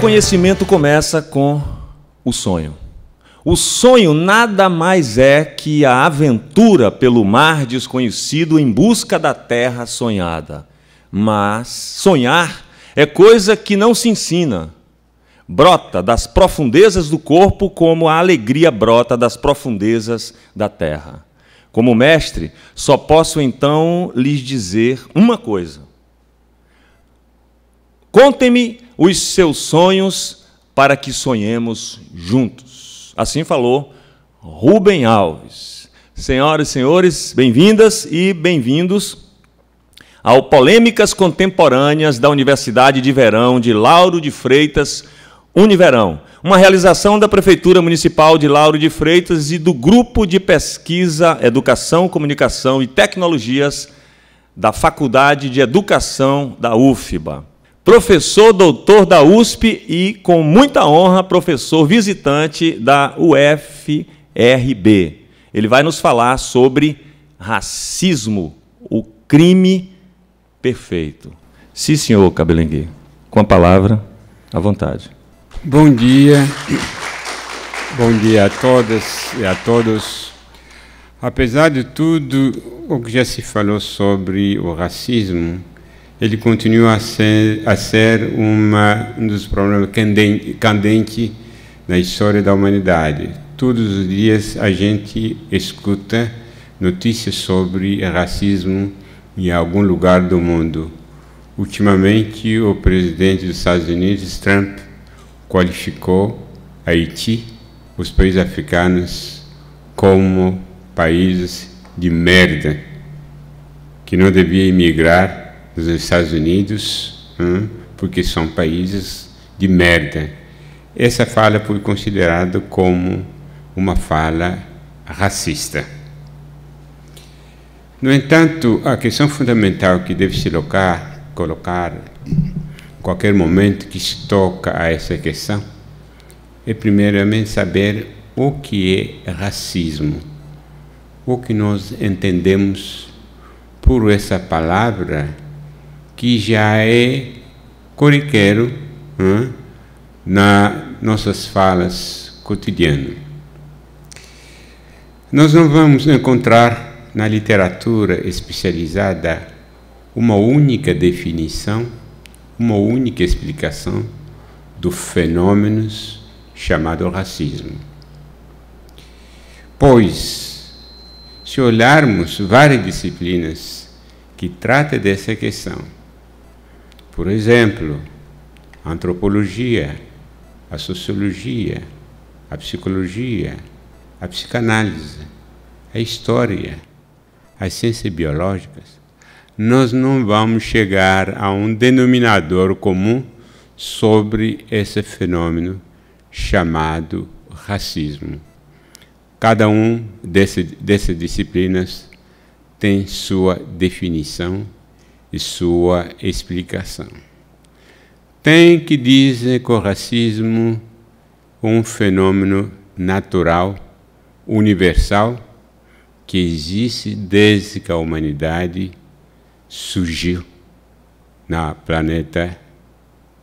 conhecimento começa com o sonho. O sonho nada mais é que a aventura pelo mar desconhecido em busca da terra sonhada. Mas sonhar é coisa que não se ensina. Brota das profundezas do corpo como a alegria brota das profundezas da terra. Como mestre, só posso então lhes dizer uma coisa. Contem-me os seus sonhos para que sonhemos juntos. Assim falou Rubem Alves. Senhoras e senhores, bem-vindas e bem-vindos ao Polêmicas Contemporâneas da Universidade de Verão de Lauro de Freitas, Univerão, uma realização da Prefeitura Municipal de Lauro de Freitas e do Grupo de Pesquisa Educação, Comunicação e Tecnologias da Faculdade de Educação da UFBA professor doutor da USP e, com muita honra, professor visitante da UFRB. Ele vai nos falar sobre racismo, o crime perfeito. Sim, senhor Cabelengue, com a palavra à vontade. Bom dia, bom dia a todas e a todos. Apesar de tudo o que já se falou sobre o racismo, ele continua a ser, a ser uma, um dos problemas candentes na história da humanidade. Todos os dias a gente escuta notícias sobre racismo em algum lugar do mundo. Ultimamente, o presidente dos Estados Unidos, Trump, qualificou Haiti, os países africanos, como países de merda, que não devia imigrar dos Estados Unidos, hein, porque são países de merda. Essa fala foi considerada como uma fala racista. No entanto, a questão fundamental que deve se colocar, colocar qualquer momento que se toca a essa questão é primeiramente saber o que é racismo, o que nós entendemos por essa palavra que já é corriqueiro né, nas nossas falas cotidianas. Nós não vamos encontrar na literatura especializada uma única definição, uma única explicação do fenômeno chamado racismo. Pois, se olharmos várias disciplinas que tratam dessa questão, por exemplo, a antropologia, a sociologia, a psicologia, a psicanálise, a história, as ciências biológicas, nós não vamos chegar a um denominador comum sobre esse fenômeno chamado racismo. Cada um dessas disciplinas tem sua definição e sua explicação. Tem que dizer que o racismo é um fenômeno natural, universal, que existe desde que a humanidade surgiu na planeta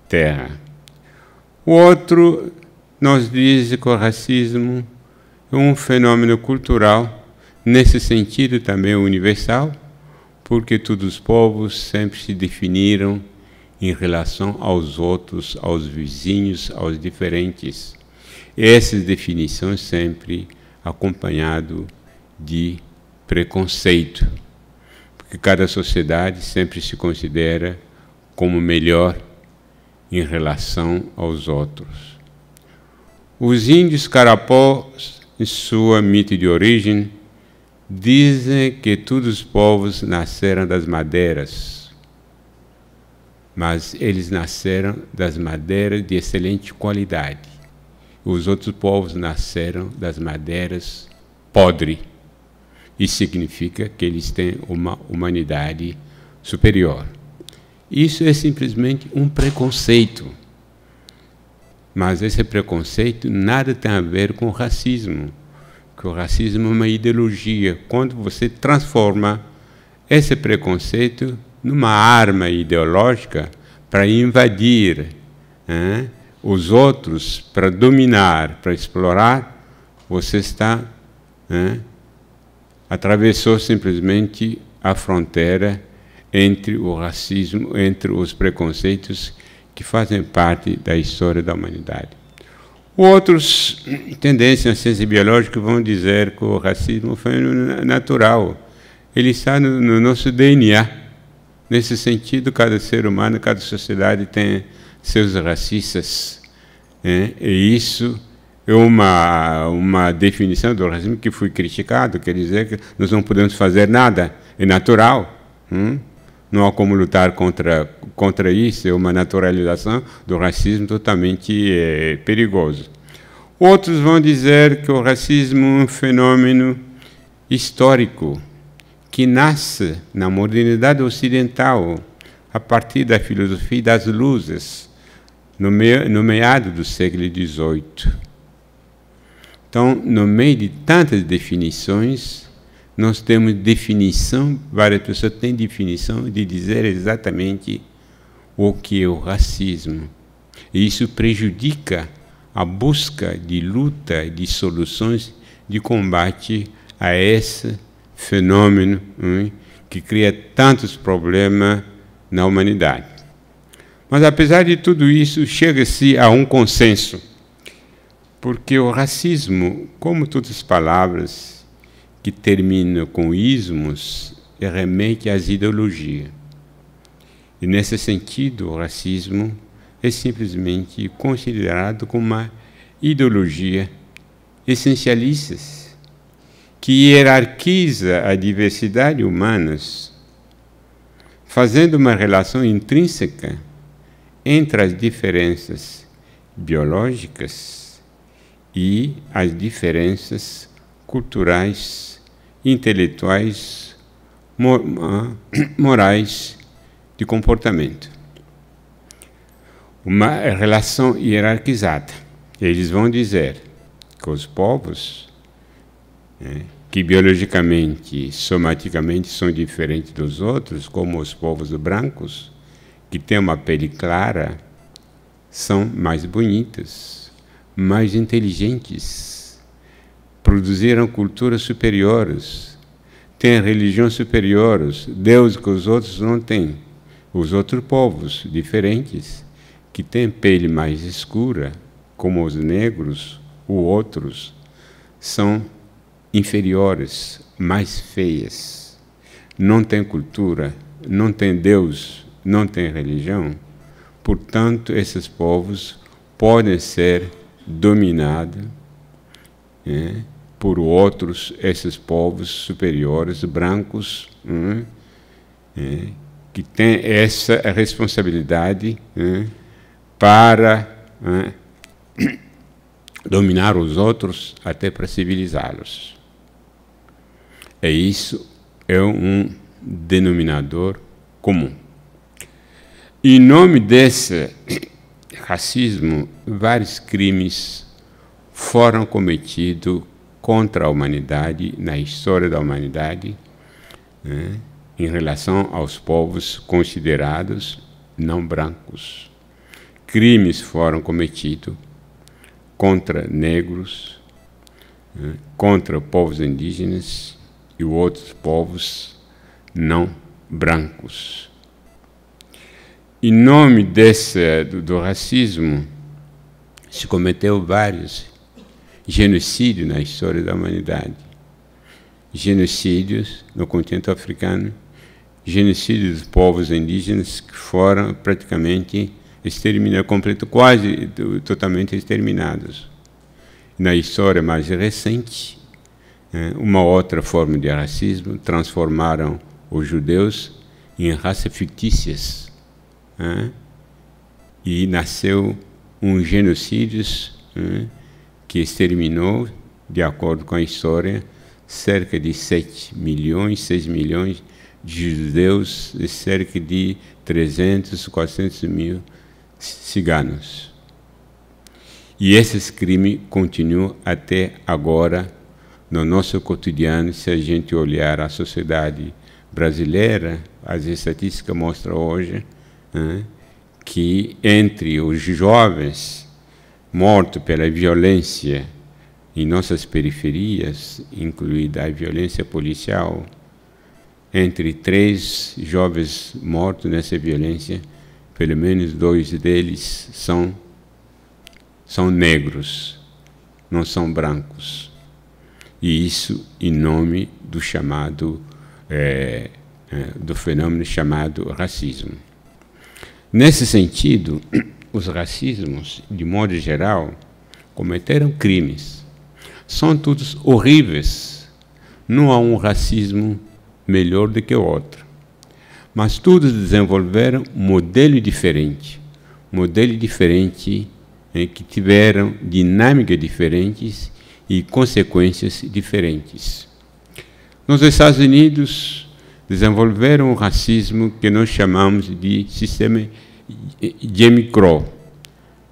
Terra. O outro nos diz que o racismo é um fenômeno cultural, nesse sentido também universal, porque todos os povos sempre se definiram em relação aos outros, aos vizinhos, aos diferentes. Essas definições sempre acompanhado de preconceito, porque cada sociedade sempre se considera como melhor em relação aos outros. Os índios carapós, em sua mito de origem, Dizem que todos os povos nasceram das madeiras, mas eles nasceram das madeiras de excelente qualidade. Os outros povos nasceram das madeiras podre. Isso significa que eles têm uma humanidade superior. Isso é simplesmente um preconceito. Mas esse preconceito nada tem a ver com racismo que o racismo é uma ideologia, quando você transforma esse preconceito numa arma ideológica para invadir né, os outros, para dominar, para explorar, você está né, atravessou simplesmente a fronteira entre o racismo, entre os preconceitos que fazem parte da história da humanidade. Outros, tendências na ciência biológica, vão dizer que o racismo foi natural. Ele está no, no nosso DNA. Nesse sentido, cada ser humano, cada sociedade tem seus racistas. Né? E isso é uma, uma definição do racismo que foi criticado, quer dizer que nós não podemos fazer nada, é natural. Hum? não há como lutar contra, contra isso, é uma naturalização do racismo totalmente é, perigoso. Outros vão dizer que o racismo é um fenômeno histórico que nasce na modernidade ocidental a partir da filosofia das luzes no, meio no meado do século XVIII. Então, no meio de tantas definições, nós temos definição, várias pessoas têm definição de dizer exatamente o que é o racismo. E isso prejudica a busca de luta, de soluções de combate a esse fenômeno hein, que cria tantos problemas na humanidade. Mas, apesar de tudo isso, chega-se a um consenso, porque o racismo, como todas as palavras, que termina com ismos remete às ideologias. E, nesse sentido, o racismo é simplesmente considerado como uma ideologia essencialista que hierarquiza a diversidade humana, fazendo uma relação intrínseca entre as diferenças biológicas e as diferenças culturais intelectuais, mor ah, morais, de comportamento. Uma relação hierarquizada. Eles vão dizer que os povos, né, que biologicamente, somaticamente são diferentes dos outros, como os povos brancos, que têm uma pele clara, são mais bonitos, mais inteligentes, produziram culturas superiores, têm religião superiores, Deus que os outros não têm, os outros povos diferentes, que têm pele mais escura, como os negros ou outros, são inferiores, mais feias. Não têm cultura, não têm Deus, não têm religião. Portanto, esses povos podem ser dominados. Né? por outros, esses povos superiores, brancos, hum, hum, que têm essa responsabilidade hum, para dominar os outros até para civilizá-los. É isso, é um denominador comum. Em nome desse racismo, vários crimes foram cometidos contra a humanidade, na história da humanidade, né, em relação aos povos considerados não brancos. Crimes foram cometidos contra negros, né, contra povos indígenas e outros povos não brancos. Em nome desse, do, do racismo, se cometeu vários genocídio na história da humanidade. Genocídios no continente africano, genocídio dos povos indígenas que foram praticamente exterminados, completo, quase totalmente exterminados. Na história mais recente, né, uma outra forma de racismo transformaram os judeus em raças fictícias. Né, e nasceu um genocídio né, que exterminou, de acordo com a história, cerca de 7 milhões, 6 milhões de judeus e cerca de 300, 400 mil ciganos. E esses crimes continuam até agora no nosso cotidiano, se a gente olhar a sociedade brasileira, as estatísticas mostram hoje né, que entre os jovens morto pela violência em nossas periferias, incluída a violência policial, entre três jovens mortos nessa violência, pelo menos dois deles são, são negros, não são brancos. E isso em nome do chamado, é, do fenômeno chamado racismo. Nesse sentido, os racismos, de modo geral, cometeram crimes. São todos horríveis. Não há um racismo melhor do que o outro. Mas todos desenvolveram um modelo diferente. Modelo diferente em é, que tiveram dinâmicas diferentes e consequências diferentes. Nos Estados Unidos, desenvolveram um racismo que nós chamamos de sistema Jim Crow,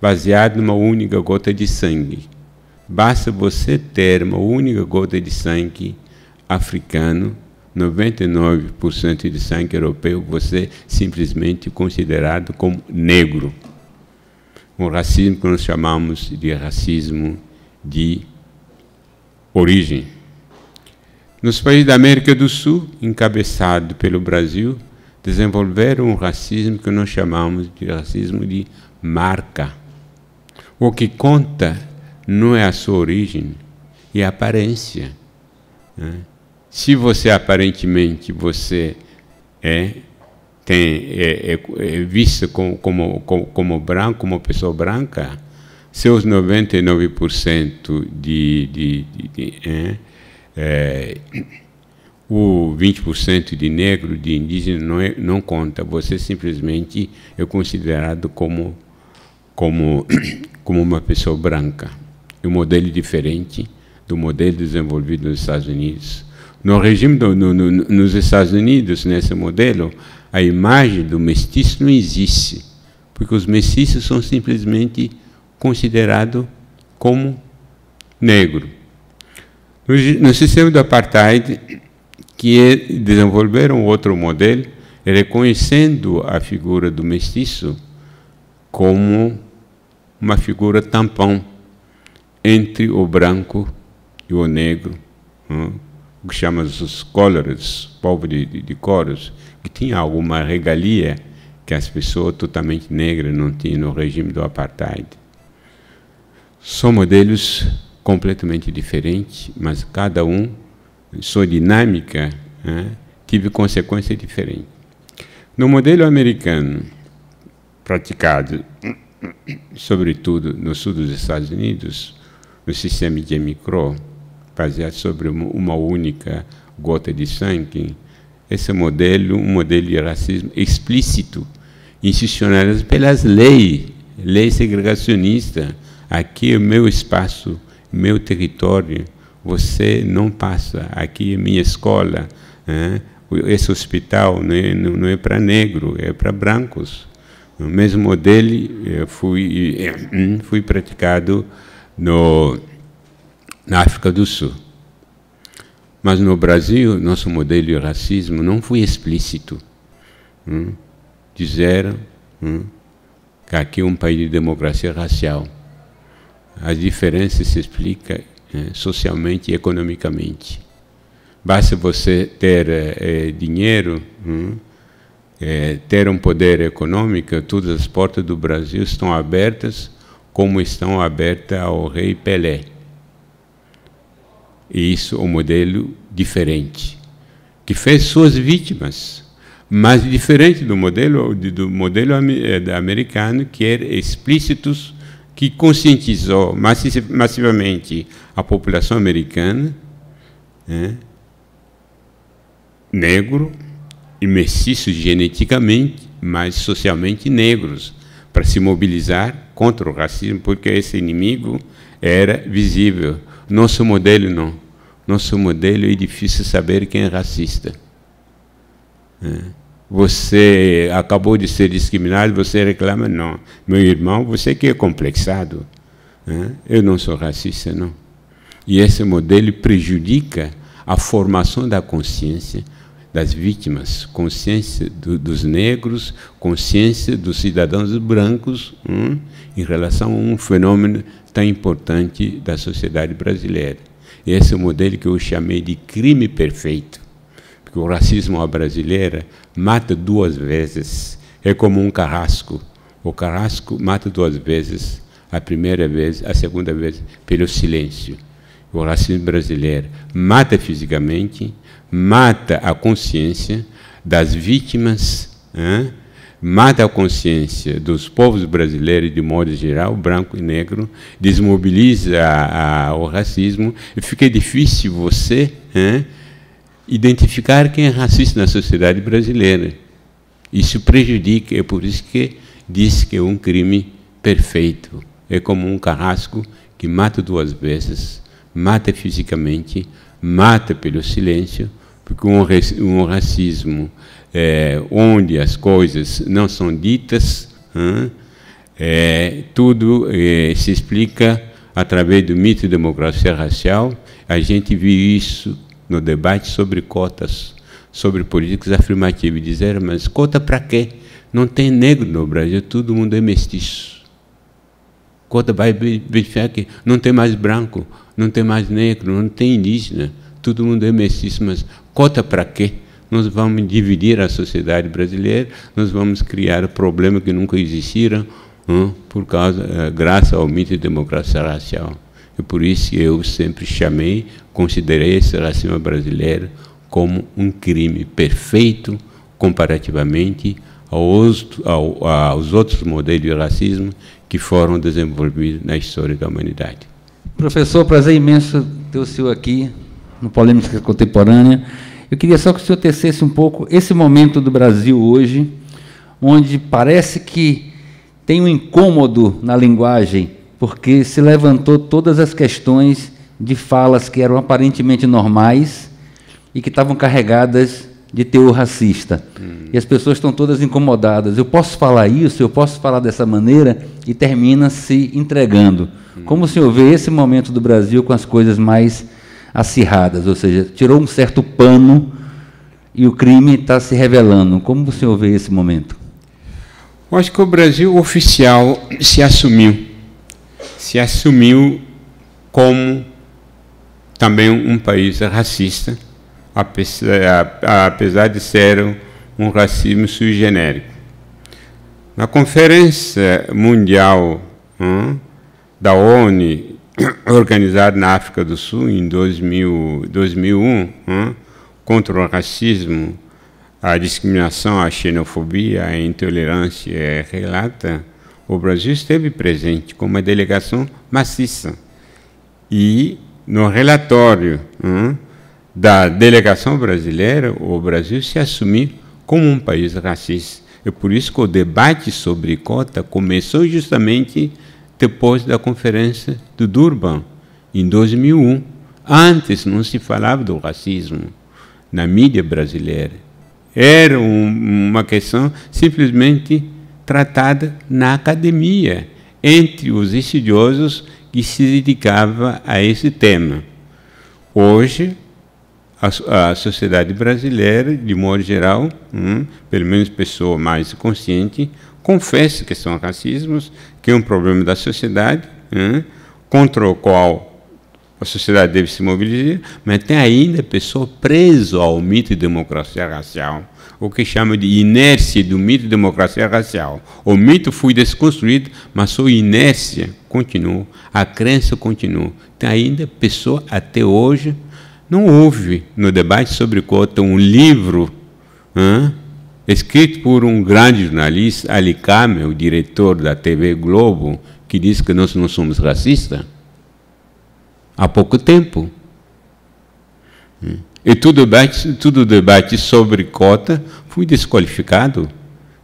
baseado numa única gota de sangue. Basta você ter uma única gota de sangue africano, 99% de sangue europeu, você simplesmente é considerado como negro. Um racismo que nós chamamos de racismo de origem. Nos países da América do Sul, encabeçado pelo Brasil, desenvolveram um racismo que nós chamamos de racismo de marca. O que conta não é a sua origem, é a aparência. Né? Se você aparentemente você é tem, é, é, é visto como, como, como, como, branco, como pessoa branca, seus 99% de, de, de, de é, é o 20% de negro, de indígena, não, é, não conta. Você simplesmente é considerado como, como, como uma pessoa branca. É um modelo diferente do modelo desenvolvido nos Estados Unidos. No regime do, no, no, nos Estados Unidos, nesse modelo, a imagem do mestiço não existe, porque os mestiços são simplesmente considerados como negro. No, no sistema do apartheid, que é desenvolveram outro modelo, reconhecendo a figura do mestiço como uma figura tampão entre o branco e o negro, o que chamamos os colores, povo de, de, de coros, que tinha alguma regalia que as pessoas totalmente negras não tinham no regime do apartheid. São modelos completamente diferentes, mas cada um sua dinâmica né, tive consequências diferentes. No modelo americano, praticado sobretudo no sul dos Estados Unidos, no sistema de micro, baseado sobre uma única gota de sangue, esse modelo, um modelo de racismo explícito, institucionalizado pelas leis, lei segregacionista. Aqui é o meu espaço, meu território, você não passa. Aqui é minha escola. Né? Esse hospital não é, não é para negro, é para brancos. No mesmo modelo fui, fui praticado no, na África do Sul. Mas no Brasil, nosso modelo de racismo não foi explícito. Hum? hum, que aqui é um país de democracia racial. A diferença se explica né, socialmente e economicamente. Basta você ter é, dinheiro, hum, é, ter um poder econômico, todas as portas do Brasil estão abertas, como estão abertas ao rei Pelé. E isso é um modelo diferente, que fez suas vítimas, mas diferente do modelo, do modelo americano, que era explícitos que conscientizou massivamente a população americana, né, negro e mestiços geneticamente, mas socialmente negros, para se mobilizar contra o racismo, porque esse inimigo era visível. Nosso modelo não. Nosso modelo é difícil saber quem é racista. É você acabou de ser discriminado, você reclama, não. Meu irmão, você que é complexado. Né? Eu não sou racista, não. E esse modelo prejudica a formação da consciência das vítimas, consciência do, dos negros, consciência dos cidadãos brancos hum, em relação a um fenômeno tão importante da sociedade brasileira. Esse é o modelo que eu chamei de crime perfeito porque o racismo à brasileira mata duas vezes. É como um carrasco. O carrasco mata duas vezes. A primeira vez, a segunda vez, pelo silêncio. O racismo brasileiro mata fisicamente, mata a consciência das vítimas, hein? mata a consciência dos povos brasileiros, de modo geral, branco e negro, desmobiliza a, a, o racismo, e fica difícil você. Hein? identificar quem é racista na sociedade brasileira. Isso prejudica, é por isso que diz que é um crime perfeito. É como um carrasco que mata duas vezes, mata fisicamente, mata pelo silêncio, porque um, racismo é, onde as coisas não são ditas, hein, é, tudo é, se explica através do mito de democracia racial. A gente viu isso no debate sobre cotas, sobre políticas afirmativas, e dizer, mas cota para quê? Não tem negro no Brasil, todo mundo é mestiço. Cota vai verificar que não tem mais branco, não tem mais negro, não tem indígena, todo mundo é mestiço, mas cota para quê? Nós vamos dividir a sociedade brasileira, nós vamos criar problemas que nunca existiram, por causa, eh, graças ao mito de democracia racial. E por isso eu sempre chamei, considerei a seleção brasileira como um crime perfeito comparativamente aos, aos outros modelos de racismo que foram desenvolvidos na história da humanidade. Professor, prazer imenso ter o senhor aqui no Polêmica Contemporânea. Eu queria só que o senhor tecesse um pouco esse momento do Brasil hoje, onde parece que tem um incômodo na linguagem porque se levantou todas as questões de falas que eram aparentemente normais e que estavam carregadas de teor racista. Hum. E as pessoas estão todas incomodadas. Eu posso falar isso, eu posso falar dessa maneira e termina se entregando. Hum. Como o senhor vê esse momento do Brasil com as coisas mais acirradas, ou seja, tirou um certo pano e o crime está se revelando. Como o senhor vê esse momento? Eu acho que o Brasil oficial se assumiu se assumiu como também um país racista, apesar de ser um racismo sui generis. Na Conferência Mundial da ONU, organizada na África do Sul em 2000, 2001, contra o racismo, a discriminação, a xenofobia, a intolerância, é relata o Brasil esteve presente com uma delegação maciça. E no relatório hum, da delegação brasileira, o Brasil se assumiu como um país racista. É por isso que o debate sobre cota começou justamente depois da conferência do Durban, em 2001. Antes não se falava do racismo na mídia brasileira. Era um, uma questão simplesmente tratada na academia, entre os estudiosos que se dedicava a esse tema. Hoje, a, a sociedade brasileira, de modo geral, hum, pelo menos pessoa mais consciente, confessa que são racismos, que é um problema da sociedade, hum, contra o qual a sociedade deve se mobilizar, mas tem ainda pessoa presa ao mito de democracia racial, o que chama de inércia do mito de democracia racial. O mito foi desconstruído, mas sua inércia continua, a crença continua. Tem ainda pessoa até hoje não houve no debate sobre cota um livro hein, escrito por um grande jornalista, Ali Kame, o diretor da TV Globo, que diz que nós não somos racistas há pouco tempo. E tudo debate, tudo debate sobre cota fui desqualificado,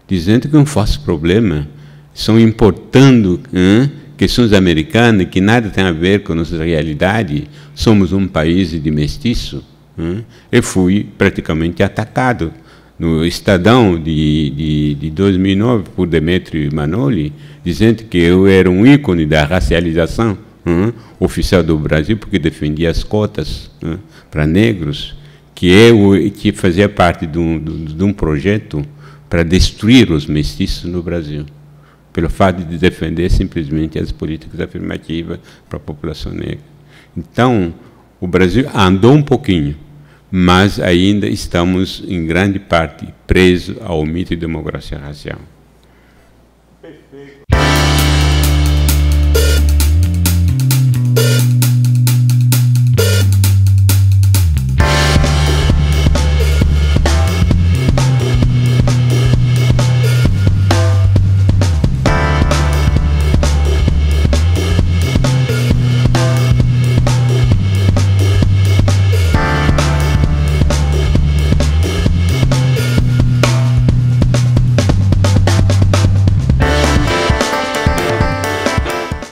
dizendo que não faço problema, estão importando hein, questões americanas que nada tem a ver com a nossa realidade, somos um país de mestiço. Hein. Eu fui praticamente atacado no Estadão de, de, de 2009 por Demetrio Manoli, dizendo que eu era um ícone da racialização Hum? oficial do Brasil, porque defendia as cotas hum, para negros, que, é o, que fazia parte de um, de um projeto para destruir os mestiços no Brasil, pelo fato de defender simplesmente as políticas afirmativas para a população negra. Então, o Brasil andou um pouquinho, mas ainda estamos, em grande parte, presos ao mito de democracia racial. Perfeito.